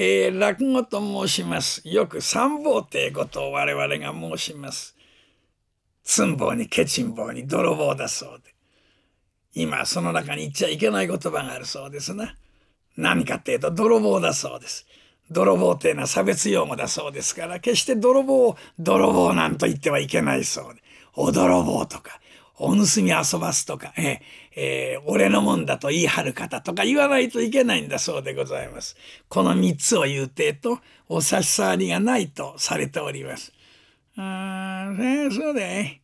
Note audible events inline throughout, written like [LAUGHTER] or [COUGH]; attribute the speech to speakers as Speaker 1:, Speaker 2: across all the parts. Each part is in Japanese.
Speaker 1: えー、落語と申します。よく三宝亭ごと我々が申します。つんぼうにけちんぼうに泥棒だそうで。今その中に言っちゃいけない言葉があるそうですな。何かっていうと泥棒だそうです。泥棒っていうのは差別用語だそうですから、決して泥棒を泥棒なんと言ってはいけないそうで。お泥棒とか、お盗み遊ばすとか、ええー、俺のもんだと言い張る方とか言わないといけないんだそうでございます。この三つを言うてと、お差し障りがないとされております。ああ、えー、そうだね。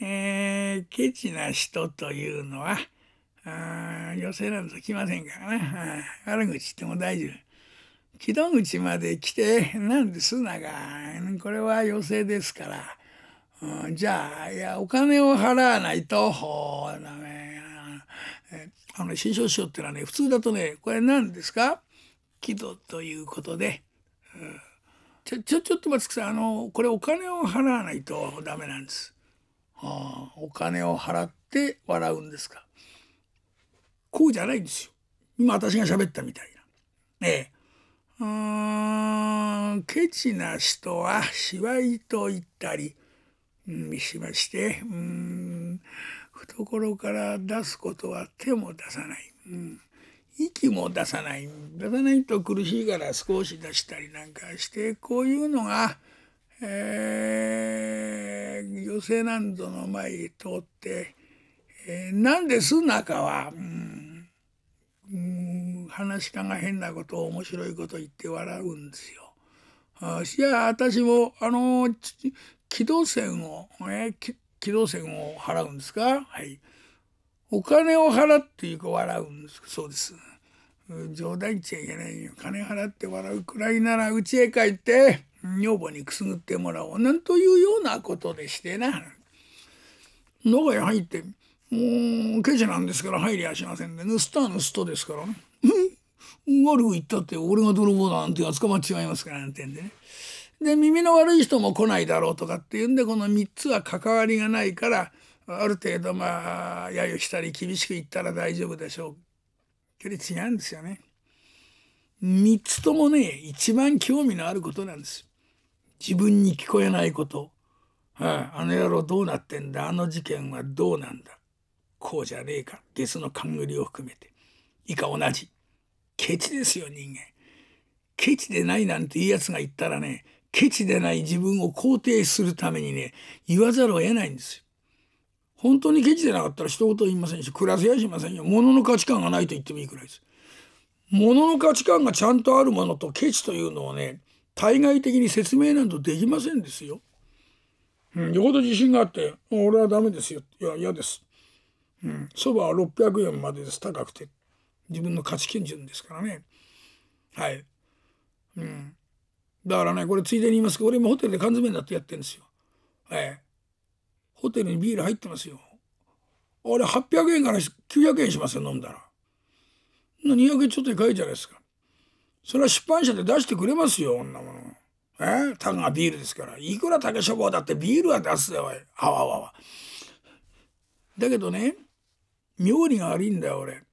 Speaker 1: えー、ケチな人というのは、あ寄せなんと来ませんからな。悪口言っても大丈夫。木戸口まで来て、なんですなが、これは寄せですから。うん、じゃあいやお金を払わないとほうだねあの新商師匠ってのはね普通だとねこれ何ですか木戸ということで、うん、ちょちょちょっとください。あのこれお金を払わないとダメなんです。はあ、お金を払って笑うんですかこうじゃないんですよ今私が喋ったみたいな。ええうんケチな人は芝居と言ったりしまして懐から出すことは手も出さない、うん、息も出さない出さないと苦しいから少し出したりなんかしてこういうのが、えー、女性なんぞの前通って、えー、なんです中は。うん話し家が変なことを面白いこと言って笑うんですよ。あ私もあの軌道線を、ね、軌道線を払うんですかはいお金を払って言うか笑うんですそうです冗談言っちゃいけないよ金払って笑うくらいなら家へ帰って女房にくすぐってもらおうなんというようなことでしてな中へ入ってもうケチなんですから入りはしませんで盗った盗人ですからね悪く言ったって俺が泥棒だなんていうのは捕まっちまいますからなんてんでねで耳の悪い人も来ないだろうとかっていうんでこの3つは関わりがないからある程度まあ揶揄したり厳しく言ったら大丈夫でしょうけど違うんですよね。3つともね一番興味のあることなんです。自分に聞こえないこと、はあ、あの野郎どうなってんだあの事件はどうなんだこうじゃねえかゲスの勘繰りを含めて以下同じケチですよ人間ケチでないなんていいやつが言ったらねケチでない自分を肯定するためにね言わざるを得ないんですよ。本当にケチでなかったら一言言いませんし暮らせやしませんよ。物の価値観がないと言ってもいいくらいです。物の価値観がちゃんとあるものとケチというのをね対外的に説明なんとできませんですよ。うん、よほど自信があって「俺はダメですよ」「いや嫌です」そ、ば、は600円までです高くて自分の価値基準ですからね。はい、うんだからねこれついでに言いますけど俺今ホテルで缶詰になってやってるんですよ。ええ。ホテルにビール入ってますよ。俺800円から900円しますよ飲んだら。200円ちょっとで買えじゃないですか。それは出版社で出してくれますよ女もの。ええ、タがビールですからいくら竹書房だってビールは出すよおいあわわわ。だけどね妙理が悪いんだよ俺。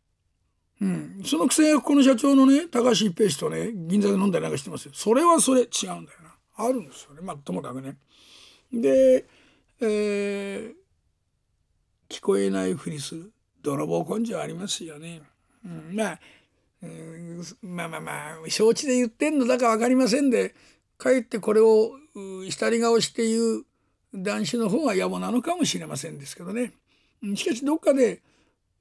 Speaker 1: うん、そのくせこの社長のね高橋一平氏とね銀座で飲んだりなんかしてますよそれはそれ違うんだよなあるんですよねまあともかくね。で、えー、聞こえないふりする泥棒根性ありますよね。うん、まあ、まあまあまあ承知で言ってんのだか分かりませんでかえってこれを下り顔して言う男子の方が野暮なのかもしれませんですけどね。しかしどっかで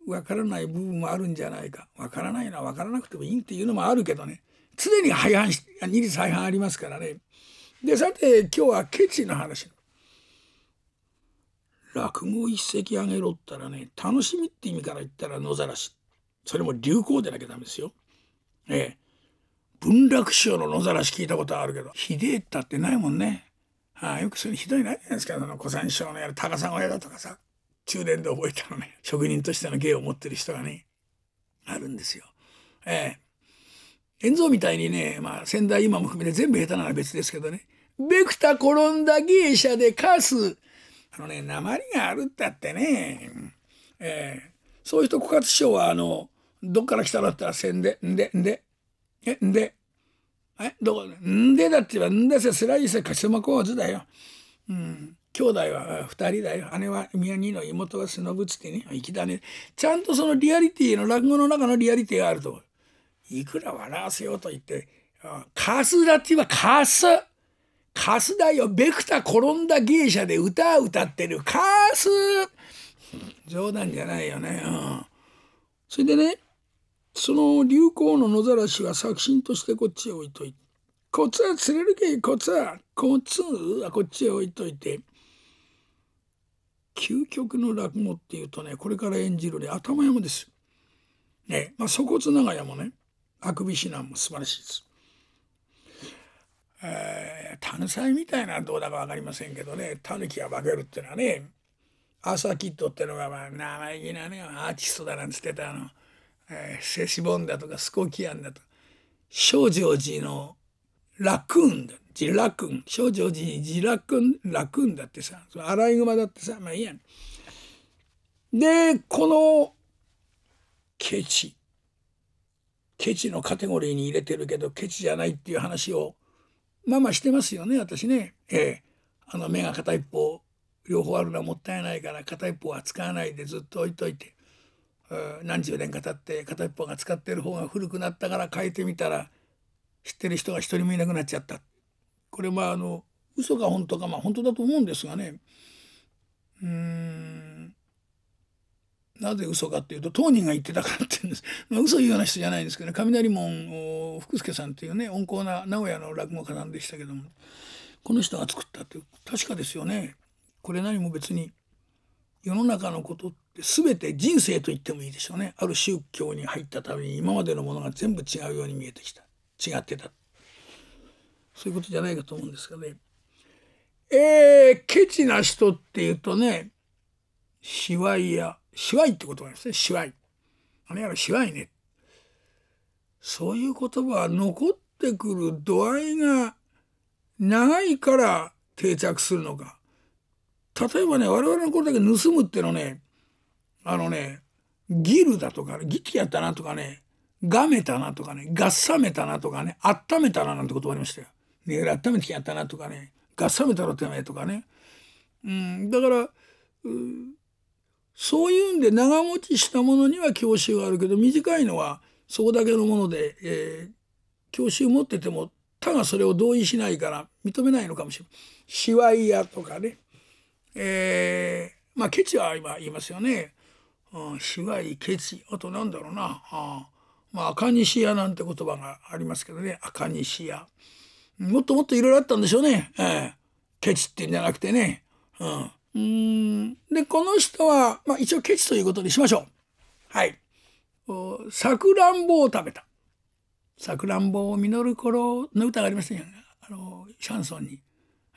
Speaker 1: わからない部分もあるんじゃないかわからないのはわからなくてもいいっていうのもあるけどね常に廃反二律廃反ありますからね。でさて今日はケチの話。落語一席あげろったらね楽しみって意味から言ったら野ざらしそれも流行でなきゃダメですよ。ええ。文楽師匠の野ざらし聞いたことあるけどひでえったってないもんね。ああよくそれひどいないじゃないですかその小参師匠のやる高さ親だとかさ中年で覚えたのね職人としての芸を持ってる人がねあるんですよ。ええー。遠蔵みたいにね、まあ、先代今も含めて全部下手なら別ですけどねベクタ転んだ芸者でカす。あのね鉛があるったってね、ええそういう人枯渇師匠はあのどっから来たのったらせんでんでんでえんでえどこんでだって言えばんでせすらいせかしまこうずだよ。うん兄弟は2人だよ姉は宮二の妹は忍ぶつってねきだねちゃんとそのリアリティの落語の中のリアリティがあるといくら笑わせようと言って「カスだ」って言えば「カス」「カスだよべくた転んだ芸者で歌歌ってるカス」冗談じゃないよね、うん、それでねその流行の野ざらしは作品としてこっちへ置いといて「っちは釣れるけいこっちはこっちはこっちへ置いといて」究極の落語っていうとねこれから演じるね頭山です。ねまあ粗骨長屋もねあくび指南も素晴らしいです。えー、単細みたいなどうだか分かりませんけどね狸が化けるっていうのはね朝キッドってのがまあ生意気なねアーティストだなんつってたあの、えー、セシボンだとかスコキアンだとか。正常寺のラクーンだジラクン少女寺にジラクンラクンだってさアライグマだってさまあいいやん、でこのケチケチのカテゴリーに入れてるけどケチじゃないっていう話をまあまあしてますよね私ね。ええあの目が片一方両方あるのはもったいないから片一方は使わないでずっと置いといて何十年か経って片一方が使ってる方が古くなったから変えてみたら知ってる人が一人もいなくなっちゃったこれまああの嘘か本当かまあ本当だと思うんですがねうんなぜ嘘かっていうと当人が言ってたからって言うんです、[LAUGHS] まあ、嘘言うような人じゃないんですけど、ね、雷門福助さんっていうね温厚な名古屋の落語家なんでしたけどもこの人が作ったって確かですよねこれ何も別に世の中のことって全て人生と言ってもいいでしょうねある宗教に入ったために今までのものが全部違うように見えてきた違ってたそういうことじゃないかと思うんですがね。えー、ケチな人っていうとね、しわいや、しわいって言葉ですね、しわい。あれやらしわいね。そういう言葉は残ってくる度合いが長いから定着するのか。例えばね、我々の頃だけ盗むってのね、あのね、ギルだとか、ギキやったなとかね、ガメたなとかね、ガッサメたなとかね、あっためたななんて言葉ありましたよ。ね、改めてやったなとかねガッサめたろてめえとかね、うん、だから、うん、そういうんで長持ちしたものには教習があるけど短いのはそこだけのもので、えー、教習持ってても他がそれを同意しないから認めないのかもしれない。しわいやとかね、えー、まあケチは今言いますよね。うん、しわいケチあとなんだろうなあまあ赤西屋なんて言葉がありますけどね赤西屋。もっともっといろいろあったんでしょうね、えー、ケチってんじゃなくてね。うんうんでこの人は、まあ、一応ケチということにしましょう。はい。さくらんぼを食べた。さくらんぼを実る頃の歌がありましたね。あのシャンソンに。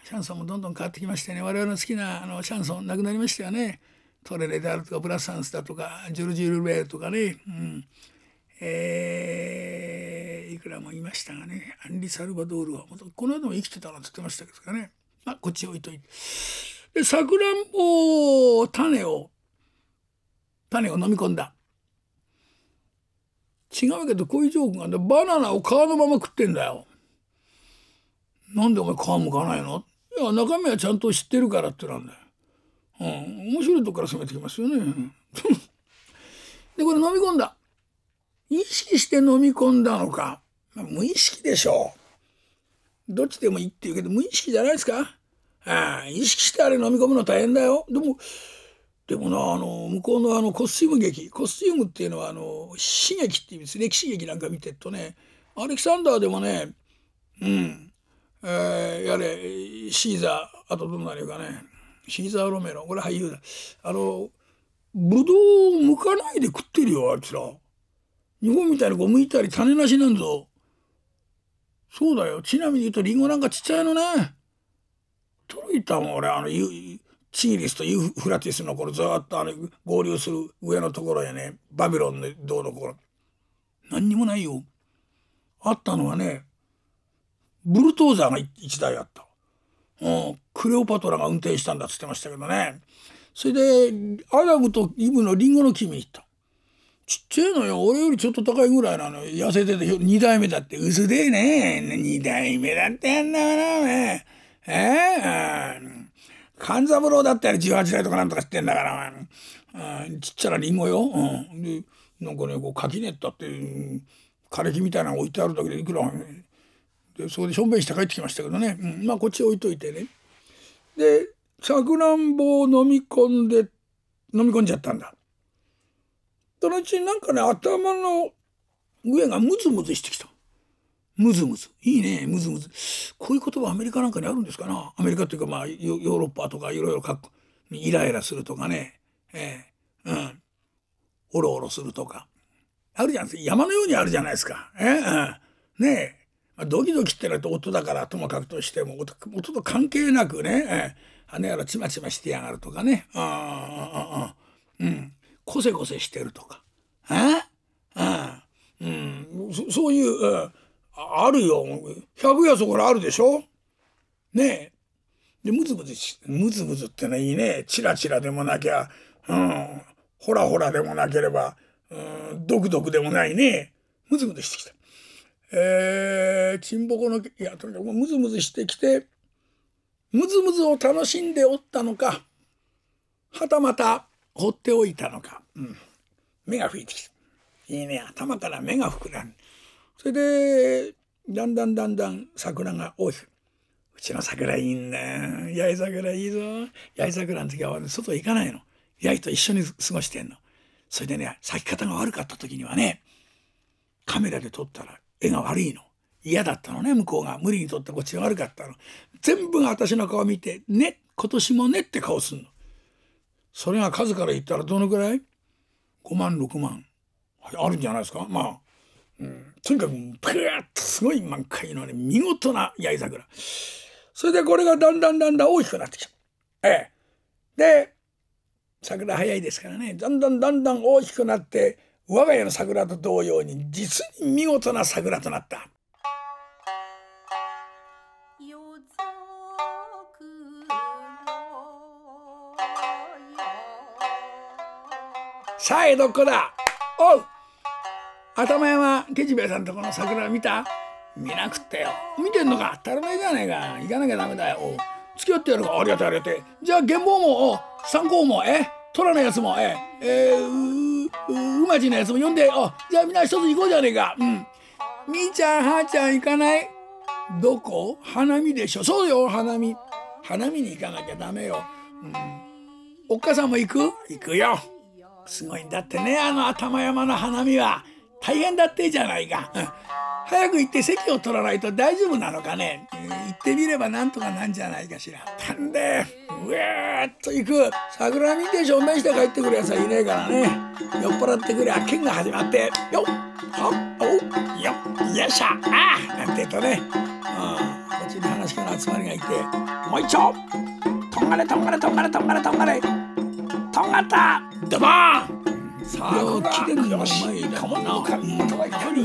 Speaker 1: シャンソンもどんどん変わってきましてね我々の好きなあのシャンソンなくなりましたよね。トレレであるとかブラサンスだとかジュルジュルベールとかね。うんえーラもいましたがねアンリ・サルバドールはこの間も生きてたなんて言ってましたけどね、まあ、こっち置いといて。でさくらんぼ種を種を飲み込んだ。違うけどこういうジョークがあってバナナを皮のまま食ってんだよ。なんでお前皮むかないのいや中身はちゃんと知ってるからってなんだよ。うん、面白いとこから攻めてきますよね。[LAUGHS] でこれ飲み込んだ。意識して飲み込んだのかまあ、無意識でしょう。どっちでもいいって言うけど、無意識じゃないですか。ああ、意識してあれ飲み込むの大変だよ。でも、でもな、あの、向こうのあの、コスチューム劇、コスチュームっていうのは、あの、刺激っていうんですね。刺激なんか見てるとね、アレキサンダーでもね、うん、えー、やれ、シーザー、あとどうなるかね、シーザー・ロメロ、これ俳優だ。あの、ブドウを剥かないで食ってるよ、あいつら。日本みたいにこう剥いたり種なしなんぞ。そうだよ。ちなみに言うとリンゴなんかちっちゃいのね。ロいたもん俺あのチーリスとユーフラティスの頃、ずっとあの合流する上のところやねバビロンのどうのころ何にもないよ。あったのはねブルトーザーが1台あった。うん、クレオパトラが運転したんだっつってましたけどね。それでアダムとイブのリンゴの木に行った。ちっちゃいのよ。俺よりちょっと高いぐらいなのよ。痩せてて、二代目だって。薄でね。二代目だってやんだからね。ええー、勘三郎だったあれ18代とかなんとかしてんだから、うん、ちっちゃなリンゴよ。うん、でなんかねこう垣根ったって、うん、枯れ木みたいなの置いてあるだけでいくら、でそこでしょんべんして帰ってきましたけどね、うん、まあこっち置いといてね。でさくらんぼを飲み込んで飲み込んじゃったんだ。ったうちになんかね、頭の上がムズムズしてきた。ムズムズ。いいね、ムズムズ。こういう言葉アメリカなんかにあるんですかな。アメリカというか、まあ、ヨーロッパとかいろいろかっこ、イライラするとかね、ええー、うん、おろおろするとか。あるじゃないですか。山のようにあるじゃないですか。ええー、ねえ。まあ、ドキドキってなると音だからともかくとしても音と関係なくね、ええー、羽やらちまちましてやがるとかね。ああ、ああ、こせこせしてるとか、えうん、うん、そういう、うん、あるよ百0やそこらあるでしょねえでむずむずし、むずむずってのいいねチラチラでもなきゃ、うん、ほらほらでもなければ、うん、ドクドクでもないねむずむずしてきた。えー、チンボコのいやとにかくむずむずしてきてむずむずを楽しんでおったのかはたまた放っておいたのか、うん、目が吹いてきた。いいね頭から目が膨らむ。それでだんだんだんだん桜が大きく。うちの桜いいんだよ。八重桜いいぞ。八重桜の時は、外行かないの。八重と一緒に過ごしてんの。それでね、咲き方が悪かった時にはね、カメラで撮ったら絵が悪いの。嫌だったのね、向こうが。無理に撮ったこっちが悪かったの。全部が私の顔見て、ね、今年もねって顔すんの。それが数から言ったらどのくらい ?5 万6万、はい、あるんじゃないですかまあ、うん、とにかくプーッとすごい満開のね見事な八重桜それでこれがだんだんだんだん大きくなってきちゃう。ええ、で桜早いですからねだんだんだんだん大きくなって我が家の桜と同様に実に見事な桜となった。さあ江戸っ子だおう頭山ケジベさんとこの桜見た見なくってよ見てんのか当たりいじゃねえか行かなきゃダメだよ付き合ってやるかありがてありがてじゃあ原本も参考もえ取らないやつもええううまちのやつも読んでおじゃあみんな一つ行こうじゃねえかうんみーちゃんはーちゃん行かないどこ花見でしょそうよ花見花見に行かなきゃダメよ、うん、おっかさんも行く行くよすごいんだってねあの頭山の花見は大変だってじゃないか。早く行って席を取らないと大丈夫なのかね、行ってみればなんとかなんじゃないかしら。たんで、うえっと行く。桜見て正面して帰ってくるやつはいねえからね。酔っ払ってくりゃ剣が始まって、よっ、はっ、おっよっ、よっしゃ、ああなんて言うとね、うん、こっちに話から集まりがいて、もう一丁、とんがれとんがれとんがれとんがれとんがれ、とんがったたバンさあ、これ切れるのはお前だもな。かに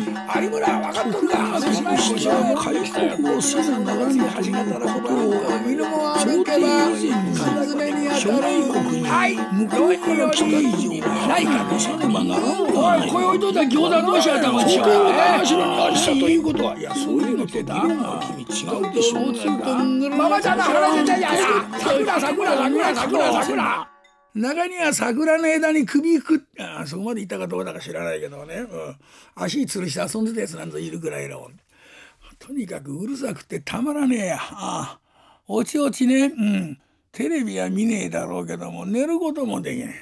Speaker 1: 有村は分かっとるか。その人は回をせざなら始めたらことを身のも歩けば缶詰に当たる。はい向こうから来た以上ないかねせねばならんのおい、こよいといた餃子同士やったのちは。そこをしたということは、いや、そういうのってだ。君違うでしょう。ママちゃんの話じゃやさ。桜、桜、桜、桜、桜。中には桜の枝に首くっあそこまでいったかどうだか知らないけどね、うん、足吊るして遊んでたやつなんぞいるぐらいのとにかくうるさくてたまらねえやあおちおちねうんテレビは見ねえだろうけども寝ることもできね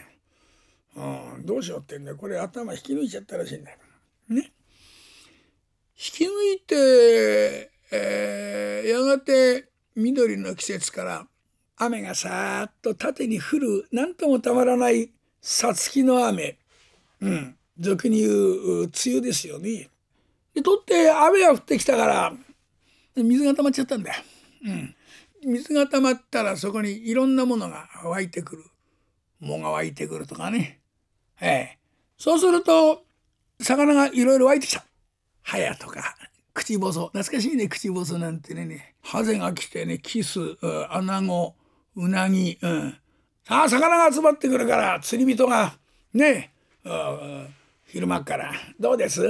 Speaker 1: え。うん、どうしようってんだこれ頭引き抜いちゃったらしいんだよ。ね引き抜いて、えー、やがて緑の季節から雨がさーっと縦に降る何ともたまらないさつきの雨、うん、俗に言う梅雨ですよね。でとって雨が降ってきたから水が溜まっちゃったんだよ。うん水が溜まったらそこにいろんなものが湧いてくる。藻が湧いてくるとかね。ええ。そうすると、魚がいろいろ湧いてきた。ハヤとか、口細。懐かしいね、口細なんてね。ハゼが来てね、キス、アナゴ、うなぎ、うん、さあ魚が集まってくるから釣り人がね昼間から「どうです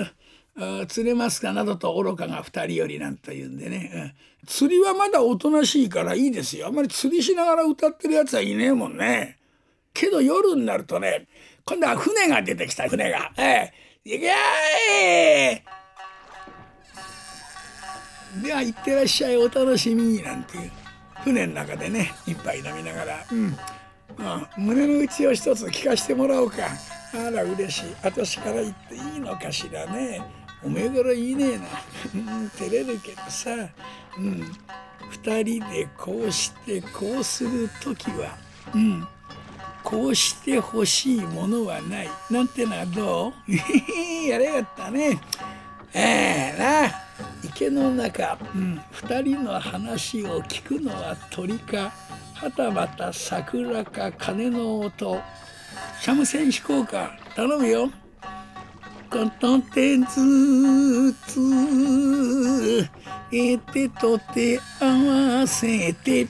Speaker 1: 釣れますか?」などと愚かが2人よりなんと言うんでね、うん、釣りはまだおとなしいからいいですよあんまり釣りしながら歌ってるやつはいねえもんね。けど夜になるとね今度は船が出てきた船が。ええ、いけーでは行ってらっしゃいお楽しみになんていう。船の中でね一杯飲みながら、うん胸の内を一つ聞かせてもらおうかあら嬉しい私から言っていいのかしらねおめえから言いねえな、照れるけどさ、うん、2人でこうしてこうする時は、うん、こうしてほしいものはないなんてのはどう [LAUGHS] やれやったねええー、な池の中、うん、2人の話を聞くのは鳥かはたまた桜か鐘の音三味線弾こうか頼むよ。コトテずツえてとて合わせて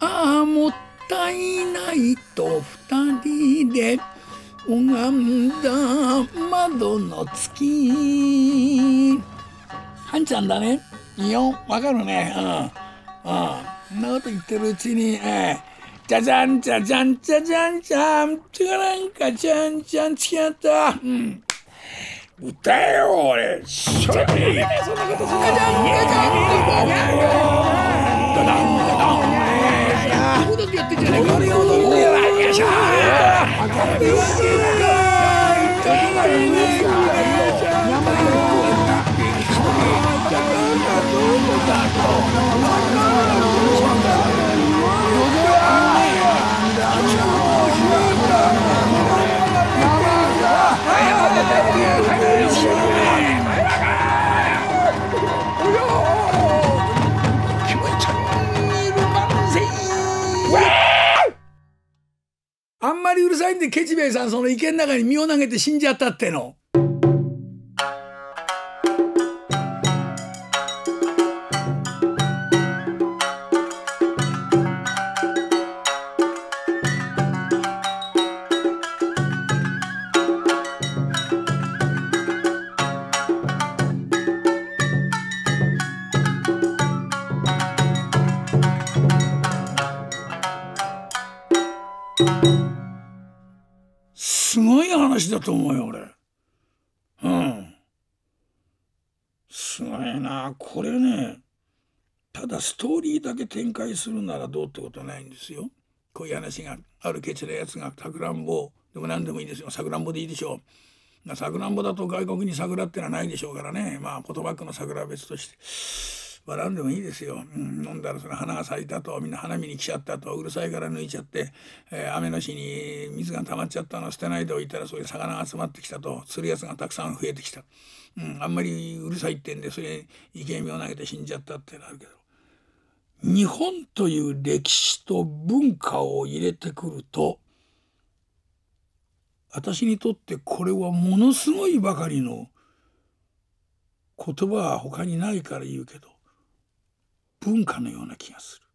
Speaker 1: ああもったいないと二人で拝んだ窓の月ハンちゃんだねいよ、わかるねうんうんなこと言ってるうちにえーじゃじゃんじゃじゃんじゃじゃんじゃんちがなんかじゃんじゃん違った。うん。歌えよ俺。しょそんなことそんなじゃんじゃじゃんじゃじゃん。ことってやってんじゃんえか。踊り踊りでやらんやしゃんあんまりうるさいんでケチ兵衛さんその池の中に身を投げて死んじゃったっての。だと思うよ俺うんすごいなこれねただストーリーだけ展開するならどうってことないんですよこういう話があるケチなやつがさくらんぼでも何でもいいですよさくらんぼでいいでしょうさくらんぼだと外国に桜ってのはないでしょうからねまあ言葉っの桜は別として。笑うでもいいですよ、うん、飲んだらその花が咲いたとみんな花見に来ちゃったとうるさいから抜いちゃって、えー、雨の日に水が溜まっちゃったの捨てないでおいたらそういう魚が集まってきたと釣るやつがたくさん増えてきた、うん、あんまりうるさいってんでそれ生け身を投げて死んじゃったってなるけど日本という歴史と文化を入れてくると私にとってこれはものすごいばかりの言葉は他にないから言うけど文化のような気がする